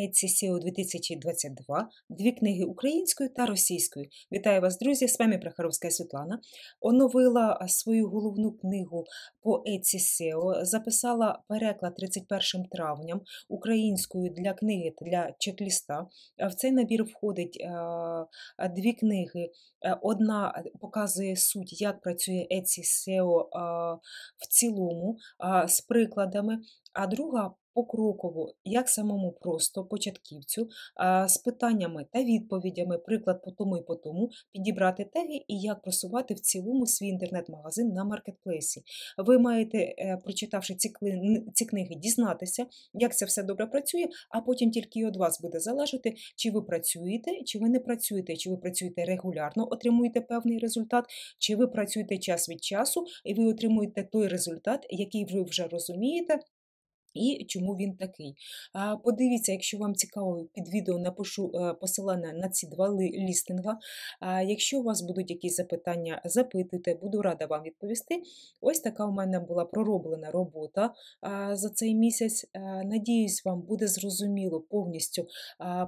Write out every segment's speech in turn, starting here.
ЕЦСІО e 2022, дві книги українською та російською. Вітаю вас, друзі! З вами Прохаровська Світлана. Оновила свою головну книгу по ЕЦСІО, e записала переклад 31 травням українською для книги для чек-ліста. В цей набір входить дві книги. Одна показує суть, як працює ЕЦСІО e в цілому з прикладами, а друга покроково, як самому просто початківцю, з питаннями та відповідями, приклад по тому і по тому, підібрати теги і як просувати в цілому свій інтернет-магазин на маркетплейсі. Ви маєте, е, прочитавши ці ці книги, дізнатися, як це все добре працює, а потім тільки від вас буде залежати, чи ви працюєте, чи ви не працюєте, чи ви працюєте регулярно, отримуєте певний результат, чи ви працюєте час від часу, і ви отримуєте той результат, який ви вже розумієте. І чому він такий. Подивіться, якщо вам цікаво, під відео напишу е, посилання на ці два лістинга. Якщо у вас будуть якісь запитання, запитуйте, буду рада вам відповісти. Ось така у мене була пророблена робота за цей місяць. Надіюсь, вам буде зрозуміло повністю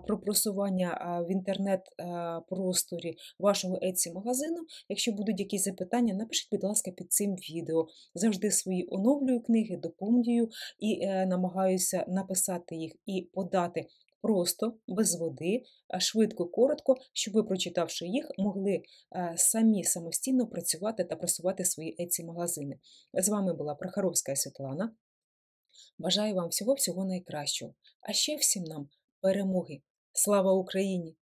про просування в інтернет-просторі вашого Etsy магазину. Якщо будуть якісь запитання, напишіть, будь ласка, під цим відео. Завжди свої оновлюю книги, доповнюю. і е, Е, намагаюся написати їх і подати просто, без води, швидко, коротко, щоб ви, прочитавши їх, могли е, самі самостійно працювати та просувати свої еці магазини. З вами була Прохоровська Світлана. Бажаю вам всього-всього найкращого. А ще всім нам перемоги! Слава Україні!